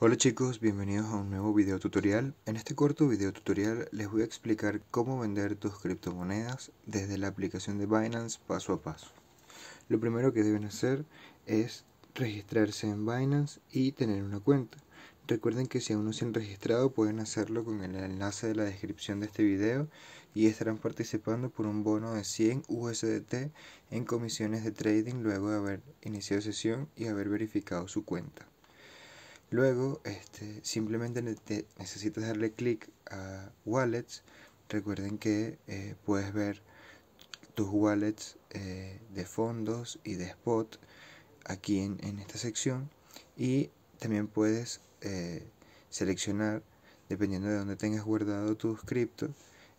Hola chicos, bienvenidos a un nuevo video tutorial. En este corto video tutorial les voy a explicar cómo vender tus criptomonedas desde la aplicación de Binance paso a paso. Lo primero que deben hacer es registrarse en Binance y tener una cuenta. Recuerden que si aún no se han registrado pueden hacerlo con el enlace de la descripción de este video y estarán participando por un bono de 100 USDT en comisiones de trading luego de haber iniciado sesión y haber verificado su cuenta. Luego, este, simplemente necesitas darle clic a Wallets. Recuerden que eh, puedes ver tus wallets eh, de fondos y de spot aquí en, esta sección. Y también puedes eh, seleccionar, dependiendo de dónde tengas guardado tus criptos,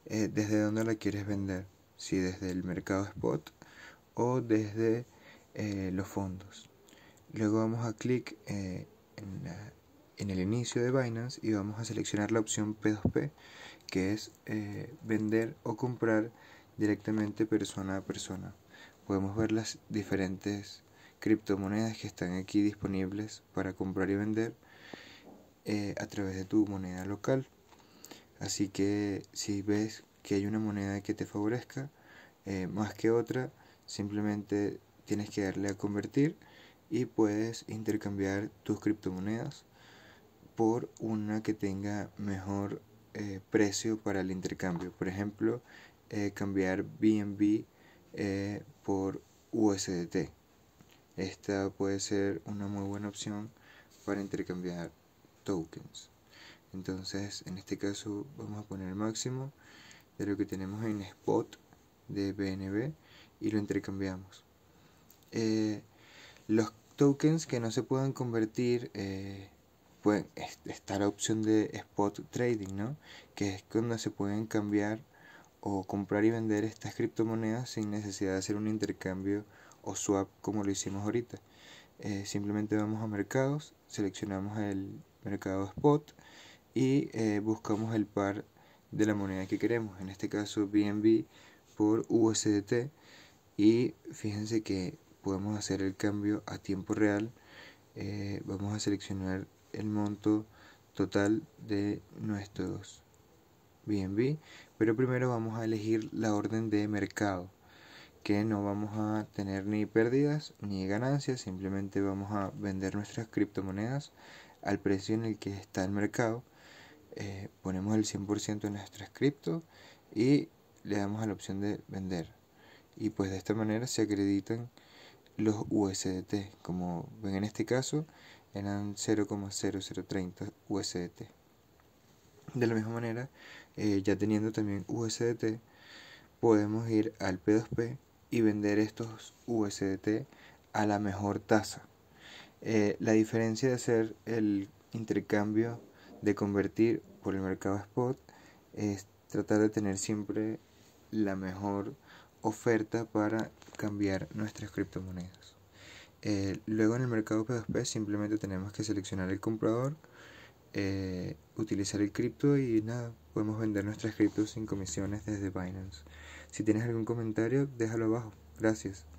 desde dónde la quieres vender. Si desde el mercado spot o desde los fondos. Luego vamos a clic en, el inicio de Binance y vamos a seleccionar la opción P2P, que es eh, vender o comprar directamente persona a persona. Podemos ver las diferentes criptomonedas que están aquí disponibles para comprar y vender eh, a través de tu moneda local. Así que si ves que hay una moneda que te favorezca eh, más que otra, simplemente tienes que darle a convertir y puedes intercambiar tus criptomonedas por una que tenga mejor eh, precio para el intercambio. Por ejemplo, eh, cambiar BNB eh, por USDT. Esta puede ser una muy buena opción para intercambiar tokens. Entonces, en este caso, vamos a poner el máximo de lo que tenemos en spot de BNB y lo intercambiamos. Los tokens que no se pueden convertir, eh, pueden, está la opción de spot trading, ¿no? Que es cuando se pueden cambiar o comprar y vender estas criptomonedas sin necesidad de hacer un intercambio o swap como lo hicimos ahorita. Eh, simplemente vamos a mercados, seleccionamos el mercado spot y eh, buscamos el par de la moneda que queremos, en este caso BNB por USDT y fíjense que podemos hacer el cambio a tiempo real, eh, vamos a seleccionar el monto total de nuestros BNB, pero primero vamos a elegir la orden de mercado que no vamos a tener ni pérdidas ni ganancias, simplemente vamos a vender nuestras criptomonedas al precio en el que está el mercado. Eh, ponemos el 100% de nuestras cripto y le damos a la opción de vender. Y pues de esta manera se acreditan los USDT, como ven en este caso eran 0,0030 USDT. De la misma manera, eh, ya teniendo también USDT, podemos ir al P2P y vender estos USDT a la mejor tasa. Eh, la diferencia de hacer el intercambio de convertir por el mercado spot es tratar de tener siempre la mejor oferta para cambiar nuestras criptomonedas. Eh, luego en el mercado P2P simplemente tenemos que seleccionar el comprador, eh, utilizar el cripto y nada, podemos vender nuestras criptos sin comisiones desde Binance. Si tienes algún comentario, déjalo abajo. Gracias.